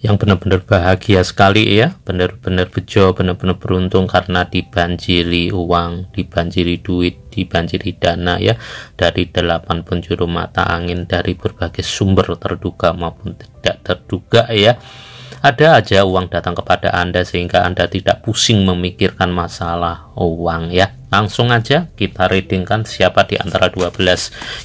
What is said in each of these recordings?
yang benar-benar bahagia sekali ya benar-benar bejo benar-benar beruntung karena dibanjiri uang dibanjiri duit dibanjiri dana ya dari delapan penjuru mata angin dari berbagai sumber terduga maupun tidak terduga ya ada aja uang datang kepada Anda sehingga Anda tidak pusing memikirkan masalah uang ya Langsung aja kita readingkan siapa di antara 12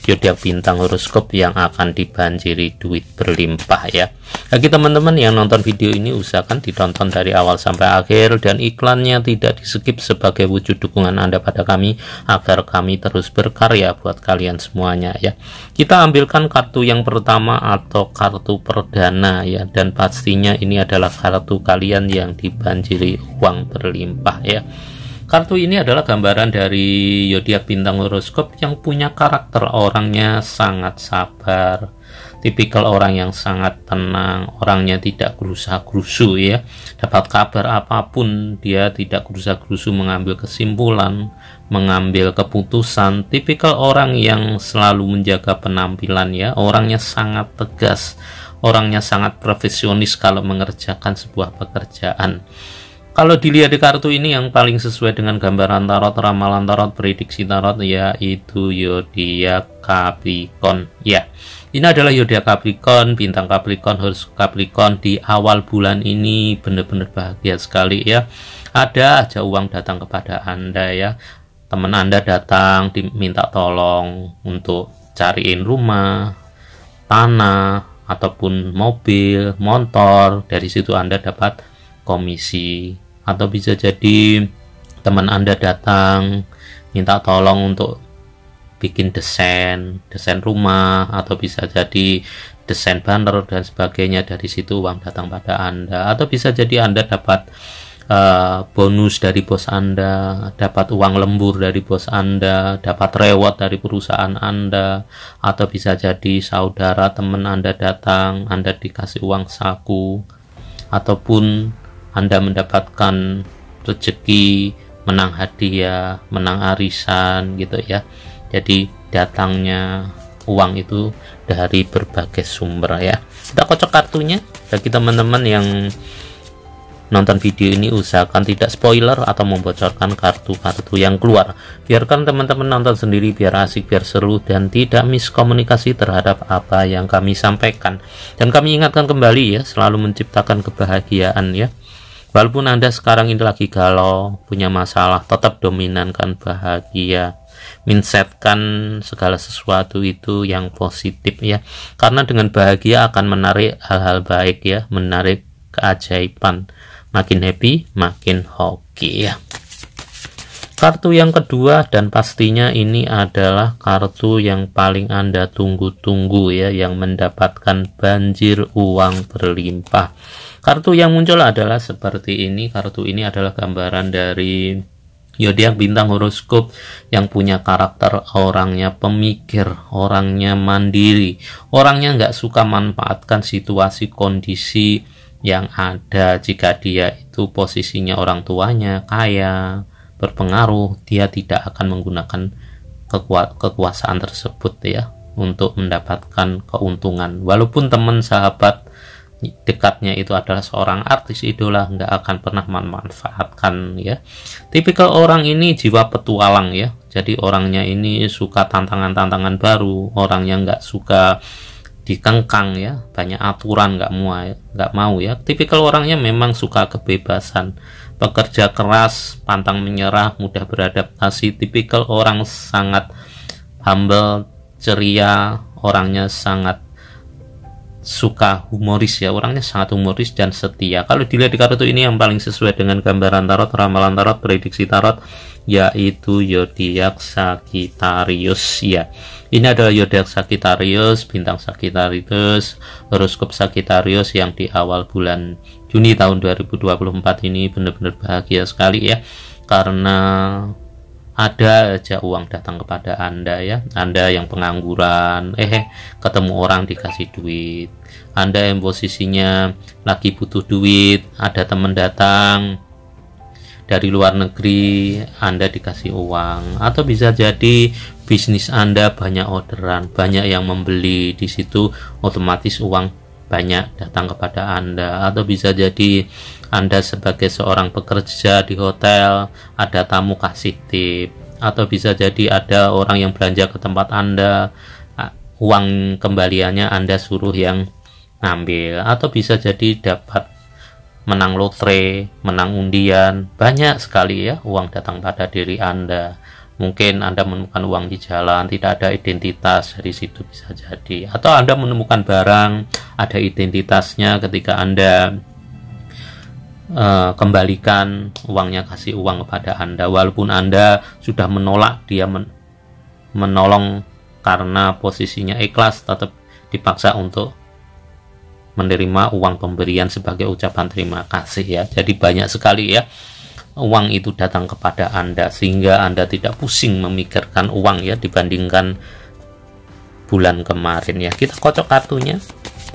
zodiak bintang horoskop yang akan dibanjiri duit berlimpah ya. Bagi teman-teman yang nonton video ini usahakan ditonton dari awal sampai akhir dan iklannya tidak di skip sebagai wujud dukungan Anda pada kami agar kami terus berkarya buat kalian semuanya ya. Kita ambilkan kartu yang pertama atau kartu perdana ya dan pastinya ini adalah kartu kalian yang dibanjiri uang berlimpah ya. Kartu ini adalah gambaran dari zodiak bintang horoskop yang punya karakter orangnya sangat sabar, tipikal orang yang sangat tenang, orangnya tidak gerusa-gerusu ya. Dapat kabar apapun dia tidak gerusa-gerusu mengambil kesimpulan, mengambil keputusan. Tipikal orang yang selalu menjaga penampilan ya, orangnya sangat tegas, orangnya sangat profesionis kalau mengerjakan sebuah pekerjaan kalau dilihat di kartu ini yang paling sesuai dengan gambaran tarot, ramalan tarot, prediksi tarot yaitu Yodia Capricorn. Ya. Ini adalah Yodia Capricorn, bintang Capricorn, harus Capricorn di awal bulan ini benar-benar bahagia sekali ya. Ada aja uang datang kepada Anda ya. Teman Anda datang diminta tolong untuk cariin rumah, tanah, ataupun mobil, motor. Dari situ Anda dapat komisi atau bisa jadi teman Anda datang minta tolong untuk bikin desain, desain rumah atau bisa jadi desain banner dan sebagainya dari situ uang datang pada Anda atau bisa jadi Anda dapat uh, bonus dari bos Anda, dapat uang lembur dari bos Anda, dapat reward dari perusahaan Anda, atau bisa jadi saudara teman Anda datang, Anda dikasih uang saku, ataupun anda mendapatkan rezeki, menang hadiah, menang arisan gitu ya. Jadi datangnya uang itu dari berbagai sumber ya. Kita kocok kartunya bagi teman-teman yang nonton video ini usahakan tidak spoiler atau membocorkan kartu-kartu yang keluar. Biarkan teman-teman nonton sendiri biar asik, biar seru dan tidak miskomunikasi terhadap apa yang kami sampaikan. Dan kami ingatkan kembali ya, selalu menciptakan kebahagiaan ya. Walaupun Anda sekarang ini lagi galau, punya masalah, tetap dominankan bahagia. Mindsetkan segala sesuatu itu yang positif ya. Karena dengan bahagia akan menarik hal-hal baik ya, menarik keajaiban. Makin happy, makin hoki ya. Kartu yang kedua dan pastinya ini adalah kartu yang paling Anda tunggu-tunggu ya yang mendapatkan banjir uang berlimpah. Kartu yang muncul adalah seperti ini. Kartu ini adalah gambaran dari zodiak bintang horoskop yang punya karakter orangnya pemikir, orangnya mandiri, orangnya nggak suka manfaatkan situasi kondisi yang ada jika dia itu posisinya orang tuanya kaya, berpengaruh, dia tidak akan menggunakan kekuasaan tersebut ya untuk mendapatkan keuntungan. Walaupun teman sahabat dekatnya itu adalah seorang artis idola nggak akan pernah memanfaatkan ya tipikal orang ini jiwa petualang ya jadi orangnya ini suka tantangan-tantangan baru orang yang nggak suka dikengkang ya banyak aturan nggak mau nggak mau ya tipikal orangnya memang suka kebebasan bekerja keras pantang menyerah mudah beradaptasi tipikal orang sangat humble ceria orangnya sangat suka humoris ya orangnya sangat humoris dan setia kalau dilihat di kartu ini yang paling sesuai dengan gambaran tarot ramalan tarot prediksi tarot yaitu Yodiak Sagittarius ya ini adalah Yodiak Sagittarius bintang Sagittarius horoskop Sagittarius yang di awal bulan Juni tahun 2024 ini benar-benar bahagia sekali ya karena ada aja uang datang kepada Anda ya. Anda yang pengangguran, eh, eh ketemu orang dikasih duit. Anda yang posisinya lagi butuh duit, ada teman datang dari luar negeri, Anda dikasih uang atau bisa jadi bisnis Anda banyak orderan, banyak yang membeli di situ otomatis uang banyak datang kepada Anda atau bisa jadi Anda sebagai seorang pekerja di hotel ada tamu kasih tip atau bisa jadi ada orang yang belanja ke tempat Anda uang kembaliannya Anda suruh yang ngambil atau bisa jadi dapat menang lotre, menang undian, banyak sekali ya uang datang pada diri Anda mungkin Anda menemukan uang di jalan, tidak ada identitas dari situ bisa jadi. Atau Anda menemukan barang, ada identitasnya ketika Anda uh, kembalikan uangnya, kasih uang kepada Anda. Walaupun Anda sudah menolak dia men menolong karena posisinya ikhlas, tetap dipaksa untuk menerima uang pemberian sebagai ucapan terima kasih ya. Jadi banyak sekali ya uang itu datang kepada Anda sehingga Anda tidak pusing memikirkan uang ya dibandingkan bulan kemarin ya. Kita kocok kartunya.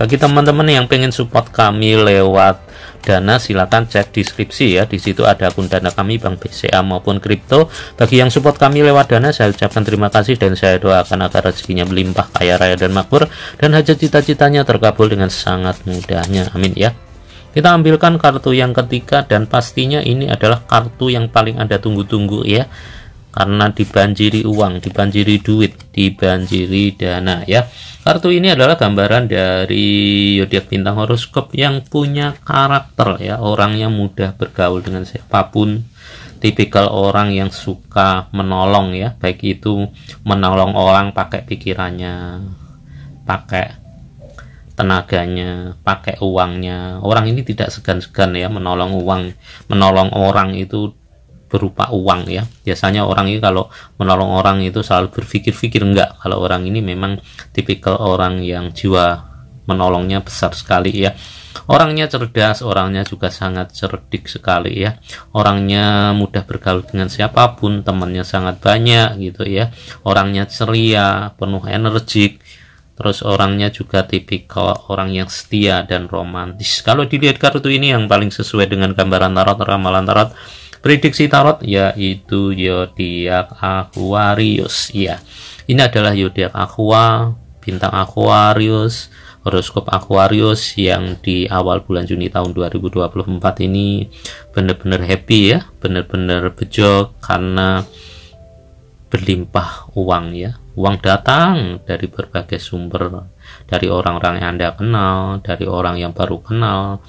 Bagi teman-teman yang pengen support kami lewat Dana silahkan cek deskripsi ya. Di situ ada akun Dana kami Bank BCA maupun kripto. Bagi yang support kami lewat Dana saya ucapkan terima kasih dan saya doakan agar rezekinya melimpah kaya raya dan makmur dan hajat cita-citanya terkabul dengan sangat mudahnya. Amin ya. Kita ambilkan kartu yang ketiga dan pastinya ini adalah kartu yang paling Anda tunggu-tunggu ya. Karena dibanjiri uang, dibanjiri duit, dibanjiri dana ya. Kartu ini adalah gambaran dari zodiak bintang horoskop yang punya karakter ya, orang yang mudah bergaul dengan siapapun, tipikal orang yang suka menolong ya baik itu menolong orang pakai pikirannya pakai tenaganya, pakai uangnya. Orang ini tidak segan-segan ya menolong uang, menolong orang itu berupa uang ya. Biasanya orang ini kalau menolong orang itu selalu berpikir-pikir enggak. Kalau orang ini memang tipikal orang yang jiwa menolongnya besar sekali ya. Orangnya cerdas, orangnya juga sangat cerdik sekali ya. Orangnya mudah bergaul dengan siapapun, temannya sangat banyak gitu ya. Orangnya ceria, penuh energik, terus orangnya juga tipikal orang yang setia dan romantis kalau dilihat kartu ini yang paling sesuai dengan gambaran tarot ramalan tarot prediksi tarot yaitu zodiak Aquarius ya ini adalah zodiak Aqua bintang Aquarius horoskop Aquarius yang di awal bulan Juni tahun 2024 ini benar-benar happy ya benar-benar bejo karena berlimpah uang ya uang datang dari berbagai sumber, dari orang-orang yang Anda kenal, dari orang yang baru kenal,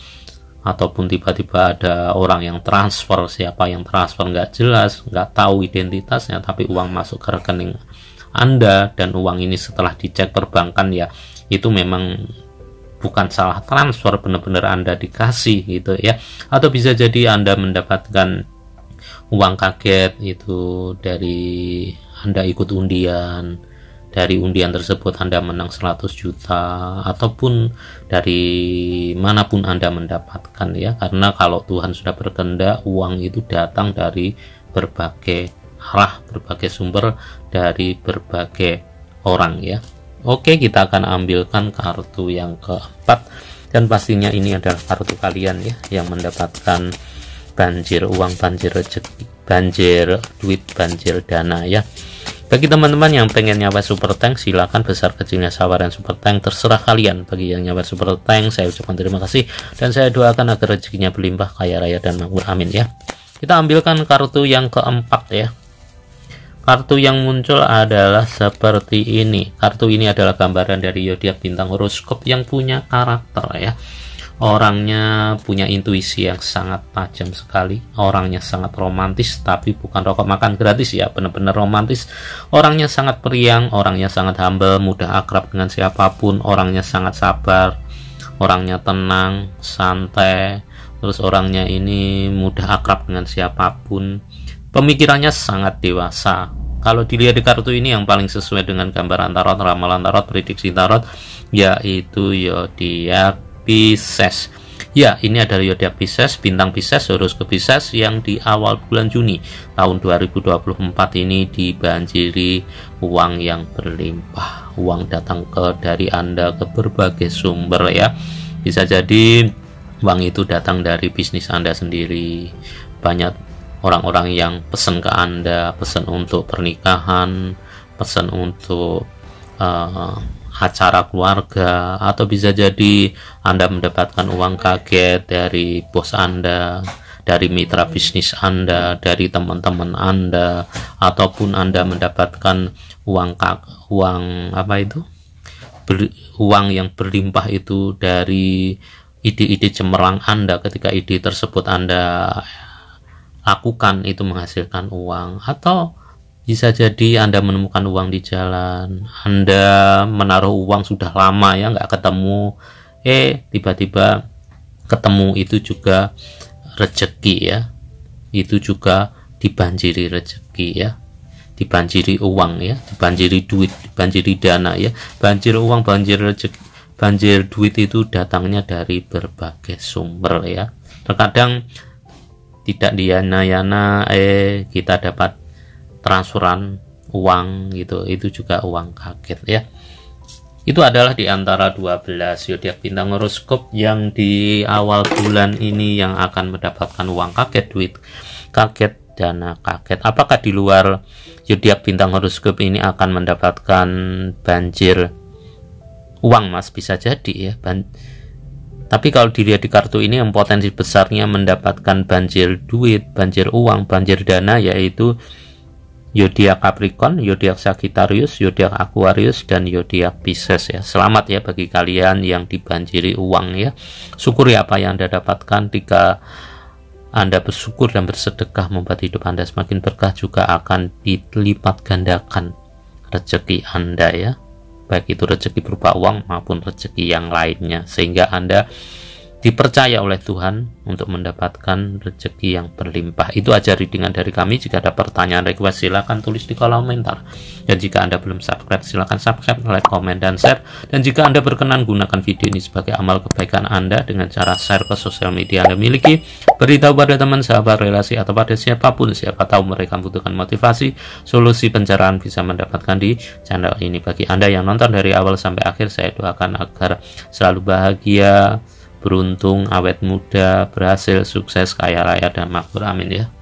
ataupun tiba-tiba ada orang yang transfer, siapa yang transfer nggak jelas, nggak tahu identitasnya, tapi uang masuk ke rekening Anda, dan uang ini setelah dicek perbankan ya, itu memang bukan salah transfer, benar-benar Anda dikasih gitu ya. Atau bisa jadi Anda mendapatkan uang kaget itu dari anda ikut undian, dari undian tersebut Anda menang 100 juta ataupun dari manapun Anda mendapatkan ya karena kalau Tuhan sudah berkehendak uang itu datang dari berbagai arah berbagai sumber dari berbagai orang ya Oke kita akan ambilkan kartu yang keempat dan pastinya ini adalah kartu kalian ya yang mendapatkan banjir uang banjir rezeki banjir duit banjir dana ya bagi teman-teman yang pengen nyawa super tank, silahkan besar kecilnya sawaran super tank, terserah kalian. Bagi yang nyawa super tank, saya ucapkan terima kasih, dan saya doakan agar rezekinya berlimpah, kaya raya, dan makmur. Amin ya. Kita ambilkan kartu yang keempat ya. Kartu yang muncul adalah seperti ini. Kartu ini adalah gambaran dari zodiak bintang horoskop yang punya karakter ya orangnya punya intuisi yang sangat tajam sekali orangnya sangat romantis tapi bukan rokok makan gratis ya bener-bener romantis orangnya sangat periang orangnya sangat humble mudah akrab dengan siapapun orangnya sangat sabar orangnya tenang santai terus orangnya ini mudah akrab dengan siapapun pemikirannya sangat dewasa kalau dilihat di kartu ini yang paling sesuai dengan gambaran tarot ramalan tarot prediksi tarot yaitu yodiak Pisces. Ya, ini ada zodiak Pisces, bintang Pisces, horoskop Pisces yang di awal bulan Juni tahun 2024 ini dibanjiri uang yang berlimpah. Uang datang ke dari Anda ke berbagai sumber ya. Bisa jadi uang itu datang dari bisnis Anda sendiri. Banyak orang-orang yang pesan ke Anda, pesan untuk pernikahan, pesan untuk uh, acara keluarga atau bisa jadi Anda mendapatkan uang kaget dari bos Anda, dari mitra hmm. bisnis Anda, dari teman-teman Anda ataupun Anda mendapatkan uang kak, uang apa itu? Ber, uang yang berlimpah itu dari ide-ide cemerlang Anda ketika ide tersebut Anda lakukan itu menghasilkan uang atau bisa jadi Anda menemukan uang di jalan, Anda menaruh uang sudah lama ya nggak ketemu, eh tiba-tiba ketemu itu juga rezeki ya, itu juga dibanjiri rezeki ya, dibanjiri uang ya, dibanjiri duit, dibanjiri dana ya, banjir uang, banjir rezeki, banjir duit itu datangnya dari berbagai sumber ya. Terkadang tidak diana-yana eh kita dapat transferan uang gitu itu juga uang kaget ya itu adalah di antara 12 zodiak bintang horoskop yang di awal bulan ini yang akan mendapatkan uang kaget duit kaget dana kaget apakah di luar zodiak bintang horoskop ini akan mendapatkan banjir uang mas bisa jadi ya ban tapi kalau dilihat di kartu ini yang potensi besarnya mendapatkan banjir duit, banjir uang, banjir dana yaitu Yodiak Capricorn, Yodiak Sagittarius, Yodiak Aquarius dan Yodiak Pisces ya. Selamat ya bagi kalian yang dibanjiri uang ya. Syukuri apa yang Anda dapatkan jika Anda bersyukur dan bersedekah membuat hidup Anda semakin berkah juga akan dilipat gandakan rezeki Anda ya. Baik itu rezeki berupa uang maupun rezeki yang lainnya sehingga Anda dipercaya oleh Tuhan untuk mendapatkan rezeki yang berlimpah. Itu aja readingan dari kami. Jika ada pertanyaan request silahkan tulis di kolom komentar. Dan jika Anda belum subscribe silahkan subscribe, like, komen, dan share. Dan jika Anda berkenan gunakan video ini sebagai amal kebaikan Anda dengan cara share ke sosial media Anda miliki. Beritahu pada teman, sahabat, relasi, atau pada siapapun. Siapa tahu mereka membutuhkan motivasi, solusi pencerahan bisa mendapatkan di channel ini. Bagi Anda yang nonton dari awal sampai akhir, saya doakan agar selalu bahagia, beruntung, awet muda, berhasil, sukses, kaya raya, dan makmur. Amin ya.